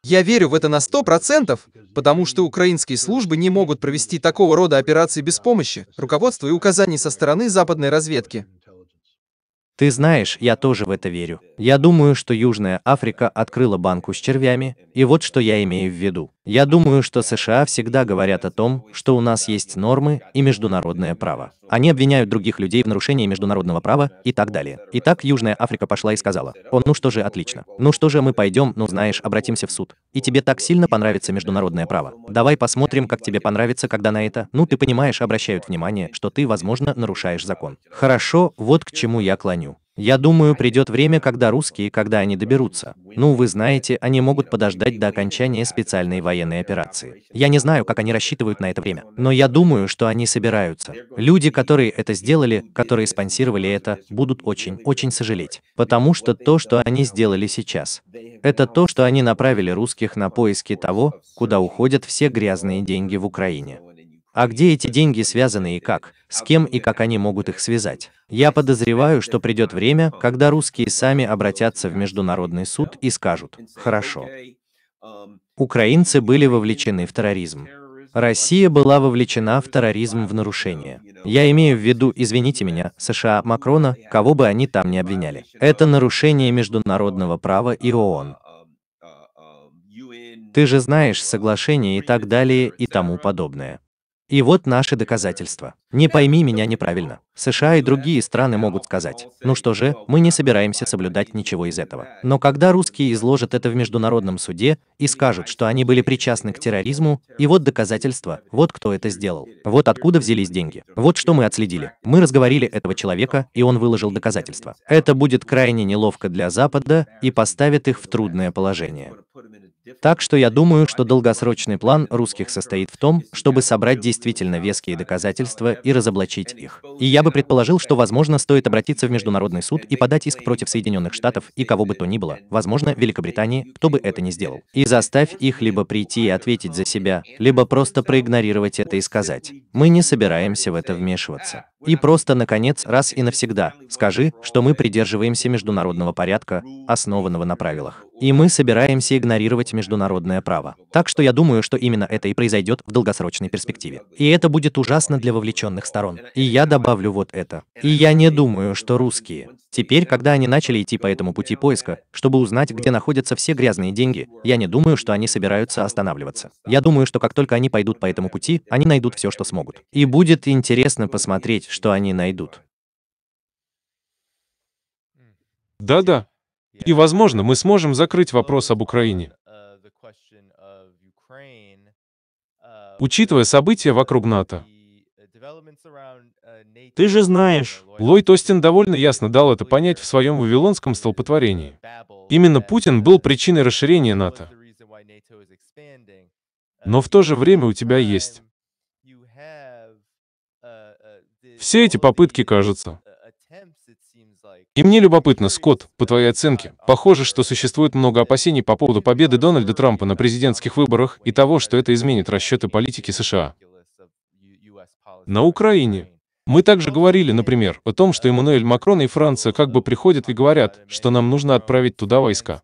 Я верю в это на сто процентов, потому что украинские службы не могут провести такого рода операции без помощи, руководства и указаний со стороны западной разведки. Ты знаешь, я тоже в это верю. Я думаю, что Южная Африка открыла банку с червями, и вот что я имею в виду. Я думаю, что США всегда говорят о том, что у нас есть нормы и международное право. Они обвиняют других людей в нарушении международного права и так далее. Итак, Южная Африка пошла и сказала, «О, ну что же, отлично. Ну что же, мы пойдем, ну знаешь, обратимся в суд. И тебе так сильно понравится международное право. Давай посмотрим, как тебе понравится, когда на это, ну ты понимаешь, обращают внимание, что ты, возможно, нарушаешь закон». Хорошо, вот к чему я клоню. Я думаю, придет время, когда русские, когда они доберутся. Ну, вы знаете, они могут подождать до окончания специальной военной операции. Я не знаю, как они рассчитывают на это время, но я думаю, что они собираются. Люди, которые это сделали, которые спонсировали это, будут очень-очень сожалеть. Потому что то, что они сделали сейчас, это то, что они направили русских на поиски того, куда уходят все грязные деньги в Украине. А где эти деньги связаны и как? С кем и как они могут их связать? Я подозреваю, что придет время, когда русские сами обратятся в Международный суд и скажут «хорошо». Украинцы были вовлечены в терроризм. Россия была вовлечена в терроризм в нарушение. Я имею в виду, извините меня, США, Макрона, кого бы они там ни обвиняли. Это нарушение международного права и ООН. Ты же знаешь соглашение и так далее и тому подобное. И вот наши доказательства. Не пойми меня неправильно. США и другие страны могут сказать, ну что же, мы не собираемся соблюдать ничего из этого. Но когда русские изложат это в международном суде и скажут, что они были причастны к терроризму, и вот доказательства, вот кто это сделал, вот откуда взялись деньги, вот что мы отследили. Мы разговорили этого человека, и он выложил доказательства. Это будет крайне неловко для Запада и поставит их в трудное положение. Так что я думаю, что долгосрочный план русских состоит в том, чтобы собрать действительно веские доказательства и разоблачить их. И я бы предположил, что, возможно, стоит обратиться в Международный суд и подать иск против Соединенных Штатов и кого бы то ни было, возможно, Великобритании, кто бы это ни сделал. И заставь их либо прийти и ответить за себя, либо просто проигнорировать это и сказать, мы не собираемся в это вмешиваться. И просто, наконец, раз и навсегда, скажи, что мы придерживаемся международного порядка, основанного на правилах. И мы собираемся игнорировать международное право. Так что я думаю, что именно это и произойдет в долгосрочной перспективе. И это будет ужасно для вовлеченных сторон. И я добавлю вот это. И я не думаю, что русские. Теперь, когда они начали идти по этому пути поиска, чтобы узнать, где находятся все грязные деньги, я не думаю, что они собираются останавливаться. Я думаю, что как только они пойдут по этому пути, они найдут все, что смогут. И будет интересно посмотреть, что они найдут. Да-да. И, возможно, мы сможем закрыть вопрос об Украине. Учитывая события вокруг НАТО. Ты же знаешь. Ллойд Остин довольно ясно дал это понять в своем вавилонском столпотворении. Именно Путин был причиной расширения НАТО. Но в то же время у тебя есть Все эти попытки, кажется. И мне любопытно, Скотт, по твоей оценке, похоже, что существует много опасений по поводу победы Дональда Трампа на президентских выборах и того, что это изменит расчеты политики США. На Украине. Мы также говорили, например, о том, что Эммануэль Макрон и Франция как бы приходят и говорят, что нам нужно отправить туда войска.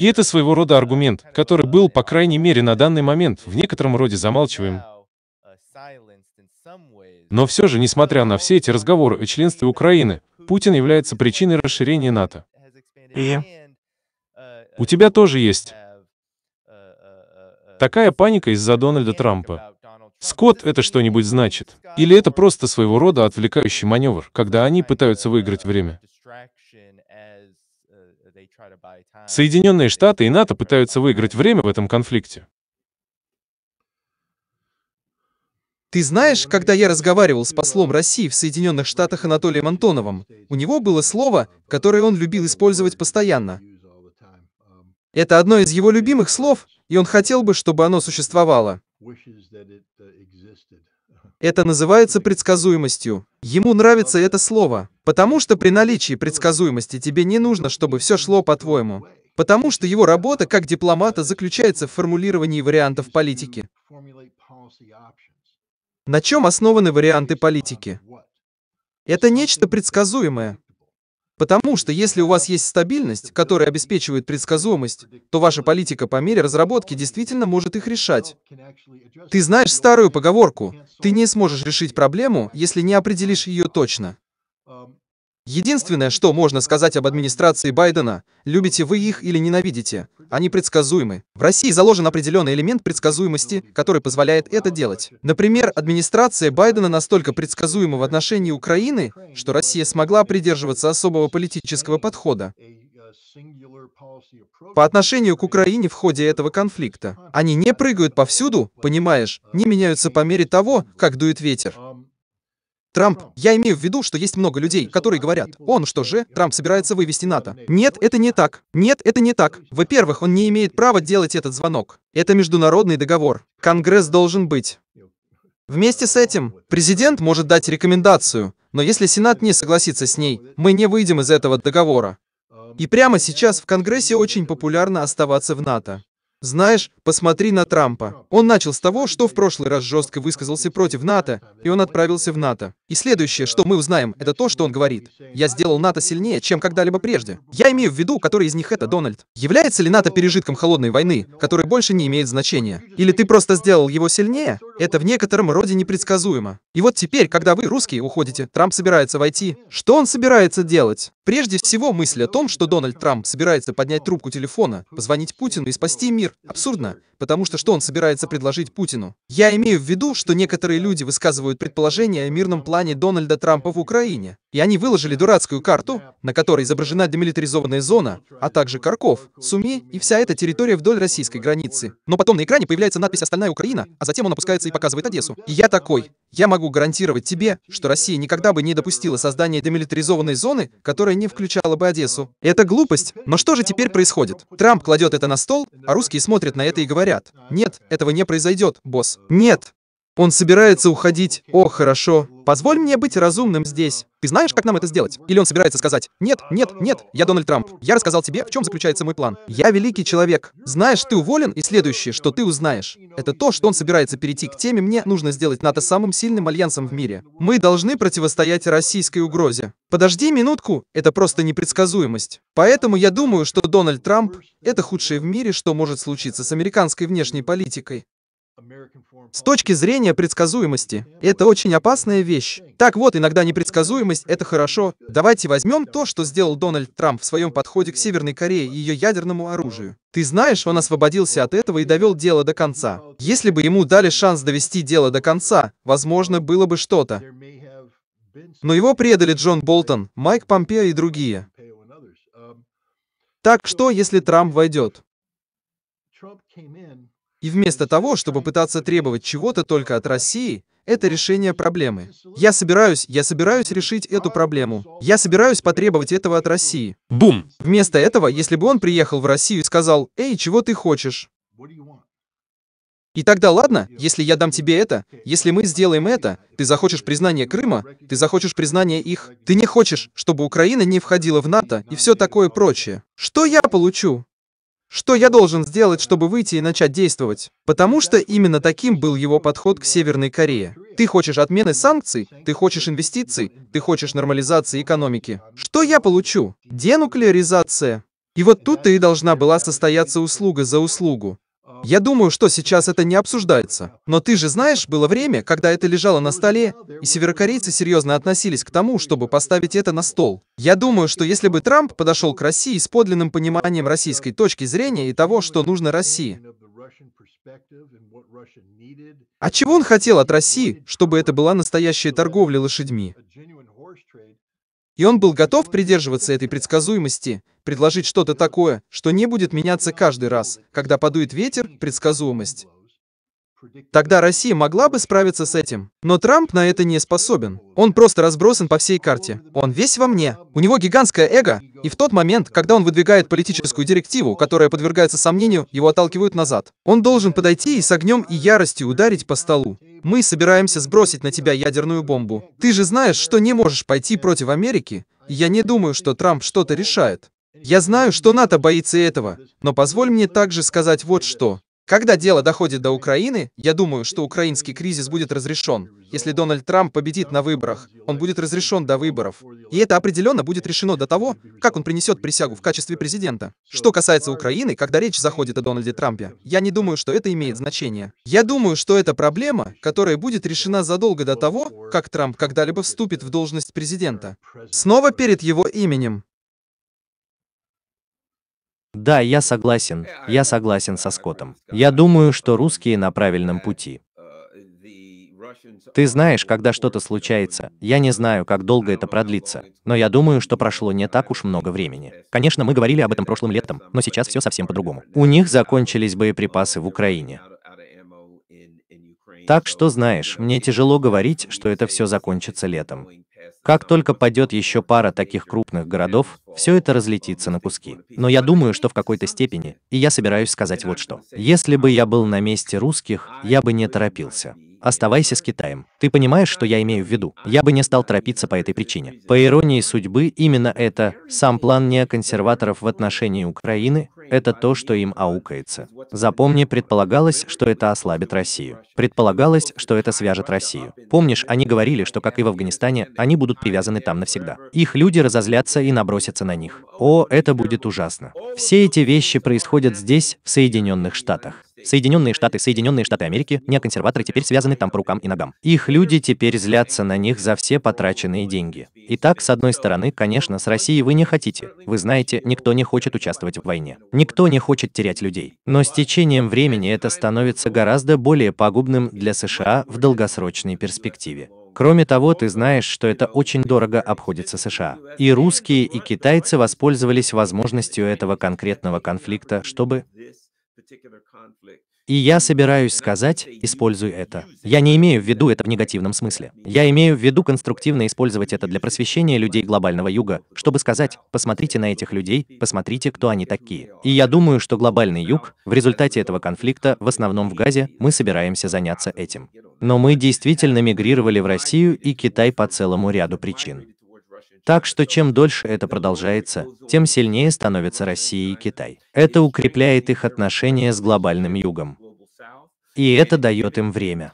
И это своего рода аргумент, который был, по крайней мере, на данный момент в некотором роде замалчиваем, но все же, несмотря на все эти разговоры о членстве Украины, Путин является причиной расширения НАТО. И у тебя тоже есть такая паника из-за Дональда Трампа. Скотт это что-нибудь значит? Или это просто своего рода отвлекающий маневр, когда они пытаются выиграть время? Соединенные Штаты и НАТО пытаются выиграть время в этом конфликте. Ты знаешь, когда я разговаривал с послом России в Соединенных Штатах Анатолием Антоновым, у него было слово, которое он любил использовать постоянно. Это одно из его любимых слов, и он хотел бы, чтобы оно существовало. Это называется предсказуемостью. Ему нравится это слово, потому что при наличии предсказуемости тебе не нужно, чтобы все шло по-твоему. Потому что его работа как дипломата заключается в формулировании вариантов политики. На чем основаны варианты политики? Это нечто предсказуемое. Потому что если у вас есть стабильность, которая обеспечивает предсказуемость, то ваша политика по мере разработки действительно может их решать. Ты знаешь старую поговорку «ты не сможешь решить проблему, если не определишь ее точно». Единственное, что можно сказать об администрации Байдена, любите вы их или ненавидите, они предсказуемы. В России заложен определенный элемент предсказуемости, который позволяет это делать. Например, администрация Байдена настолько предсказуема в отношении Украины, что Россия смогла придерживаться особого политического подхода по отношению к Украине в ходе этого конфликта. Они не прыгают повсюду, понимаешь, не меняются по мере того, как дует ветер. Трамп, я имею в виду, что есть много людей, которые говорят, он что же, Трамп собирается вывести НАТО. Нет, это не так. Нет, это не так. Во-первых, он не имеет права делать этот звонок. Это международный договор. Конгресс должен быть. Вместе с этим, президент может дать рекомендацию, но если Сенат не согласится с ней, мы не выйдем из этого договора. И прямо сейчас в Конгрессе очень популярно оставаться в НАТО. Знаешь, посмотри на Трампа. Он начал с того, что в прошлый раз жестко высказался против НАТО, и он отправился в НАТО. И следующее, что мы узнаем, это то, что он говорит. Я сделал НАТО сильнее, чем когда-либо прежде. Я имею в виду, который из них это Дональд. Является ли НАТО пережитком холодной войны, который больше не имеет значения? Или ты просто сделал его сильнее? Это в некотором роде непредсказуемо. И вот теперь, когда вы, русские, уходите, Трамп собирается войти. Что он собирается делать? Прежде всего, мысль о том, что Дональд Трамп собирается поднять трубку телефона, позвонить Путину и спасти мир, Абсурдно. Потому что что он собирается предложить Путину? Я имею в виду, что некоторые люди высказывают предположения о мирном плане Дональда Трампа в Украине. И они выложили дурацкую карту, на которой изображена демилитаризованная зона, а также Карков, Суми и вся эта территория вдоль российской границы. Но потом на экране появляется надпись «Остальная Украина», а затем он опускается и показывает Одессу. И я такой. Я могу гарантировать тебе, что Россия никогда бы не допустила создания демилитаризованной зоны, которая не включала бы Одессу. Это глупость. Но что же теперь происходит? Трамп кладет это на стол, а русские смотрят на это и говорят. Нет, этого не произойдет, босс. Нет. Он собирается уходить. О, хорошо. Позволь мне быть разумным здесь. Ты знаешь, как нам это сделать? Или он собирается сказать, нет, нет, нет, я Дональд Трамп. Я рассказал тебе, в чем заключается мой план. Я великий человек. Знаешь, ты уволен, и следующее, что ты узнаешь, это то, что он собирается перейти к теме, мне нужно сделать НАТО самым сильным альянсом в мире. Мы должны противостоять российской угрозе. Подожди минутку, это просто непредсказуемость. Поэтому я думаю, что Дональд Трамп — это худшее в мире, что может случиться с американской внешней политикой. С точки зрения предсказуемости, это очень опасная вещь. Так вот, иногда непредсказуемость — это хорошо. Давайте возьмем то, что сделал Дональд Трамп в своем подходе к Северной Корее и ее ядерному оружию. Ты знаешь, он освободился от этого и довел дело до конца. Если бы ему дали шанс довести дело до конца, возможно, было бы что-то. Но его предали Джон Болтон, Майк Помпео и другие. Um, так что, если Трамп войдет? И вместо того, чтобы пытаться требовать чего-то только от России, это решение проблемы. Я собираюсь, я собираюсь решить эту проблему. Я собираюсь потребовать этого от России. Бум! Вместо этого, если бы он приехал в Россию и сказал, «Эй, чего ты хочешь?» И тогда ладно, если я дам тебе это, если мы сделаем это, ты захочешь признания Крыма, ты захочешь признания их, ты не хочешь, чтобы Украина не входила в НАТО и все такое прочее. Что я получу? Что я должен сделать, чтобы выйти и начать действовать? Потому что именно таким был его подход к Северной Корее. Ты хочешь отмены санкций, ты хочешь инвестиций, ты хочешь нормализации экономики. Что я получу? Денуклеаризация. И вот тут-то и должна была состояться услуга за услугу. А, Я думаю, что сейчас это не обсуждается. Но ты же знаешь, было время, когда это лежало на столе, и северокорейцы серьезно относились к тому, чтобы поставить это на стол. Я думаю, что если бы Трамп подошел к России с подлинным пониманием российской точки зрения и того, что нужно России, а чего он хотел от России, чтобы это была настоящая торговля лошадьми? И он был готов придерживаться этой предсказуемости, предложить что-то такое, что не будет меняться каждый раз, когда подует ветер, предсказуемость. Тогда Россия могла бы справиться с этим. Но Трамп на это не способен. Он просто разбросан по всей карте. Он весь во мне. У него гигантское эго. И в тот момент, когда он выдвигает политическую директиву, которая подвергается сомнению, его отталкивают назад. Он должен подойти и с огнем и яростью ударить по столу. Мы собираемся сбросить на тебя ядерную бомбу. Ты же знаешь, что не можешь пойти против Америки. я не думаю, что Трамп что-то решает. Я знаю, что НАТО боится этого, но позволь мне также сказать вот что. Когда дело доходит до Украины, я думаю, что украинский кризис будет разрешен. Если Дональд Трамп победит на выборах, он будет разрешен до выборов. И это определенно будет решено до того, как он принесет присягу в качестве президента. Что касается Украины, когда речь заходит о Дональде Трампе, я не думаю, что это имеет значение. Я думаю, что это проблема, которая будет решена задолго до того, как Трамп когда-либо вступит в должность президента. Снова перед его именем. Да, я согласен, я согласен со Скоттом. Я думаю, что русские на правильном пути. Ты знаешь, когда что-то случается, я не знаю, как долго это продлится, но я думаю, что прошло не так уж много времени. Конечно, мы говорили об этом прошлым летом, но сейчас все совсем по-другому. У них закончились боеприпасы в Украине. Так что знаешь, мне тяжело говорить, что это все закончится летом. Как только пойдет еще пара таких крупных городов, все это разлетится на куски. Но я думаю, что в какой-то степени, и я собираюсь сказать вот что. Если бы я был на месте русских, я бы не торопился. Оставайся с Китаем. Ты понимаешь, что я имею в виду? Я бы не стал торопиться по этой причине. По иронии судьбы, именно это, сам план неоконсерваторов в отношении Украины, это то, что им аукается. Запомни, предполагалось, что это ослабит Россию. Предполагалось, что это свяжет Россию. Помнишь, они говорили, что, как и в Афганистане, они будут привязаны там навсегда. Их люди разозлятся и набросятся на них. О, это будет ужасно. Все эти вещи происходят здесь, в Соединенных Штатах. Соединенные Штаты, Соединенные Штаты Америки, неоконсерваторы теперь связаны там по рукам и ногам. Их люди теперь злятся на них за все потраченные деньги. Итак, с одной стороны, конечно, с Россией вы не хотите. Вы знаете, никто не хочет участвовать в войне. Никто не хочет терять людей. Но с течением времени это становится гораздо более пагубным для США в долгосрочной перспективе. Кроме того, ты знаешь, что это очень дорого обходится США. И русские, и китайцы воспользовались возможностью этого конкретного конфликта, чтобы и я uh, собираюсь сказать, используй это. Я не имею в виду это в негативном смысле. Я имею в виду конструктивно использовать это для просвещения людей глобального юга, чтобы сказать, посмотрите на этих людей, посмотрите, кто они такие. И я думаю, что глобальный юг, в результате этого конфликта, в основном в Газе, мы собираемся заняться этим. Но мы действительно мигрировали в Россию и Китай по целому ряду причин. Так что чем дольше это продолжается, тем сильнее становятся Россия и Китай. Это укрепляет их отношения с глобальным югом. И это дает им время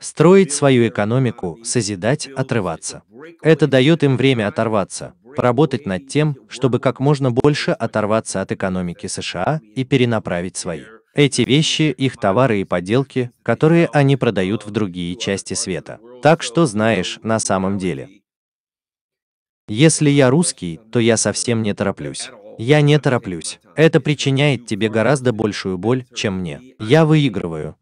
строить свою экономику, созидать, отрываться. Это дает им время оторваться, поработать над тем, чтобы как можно больше оторваться от экономики США и перенаправить свои. Эти вещи, их товары и поделки, которые они продают в другие части света. Так что знаешь, на самом деле, если я русский, то я совсем не тороплюсь. Я не тороплюсь. Это причиняет тебе гораздо большую боль, чем мне. Я выигрываю.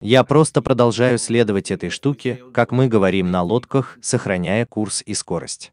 Я просто продолжаю следовать этой штуке, как мы говорим на лодках, сохраняя курс и скорость.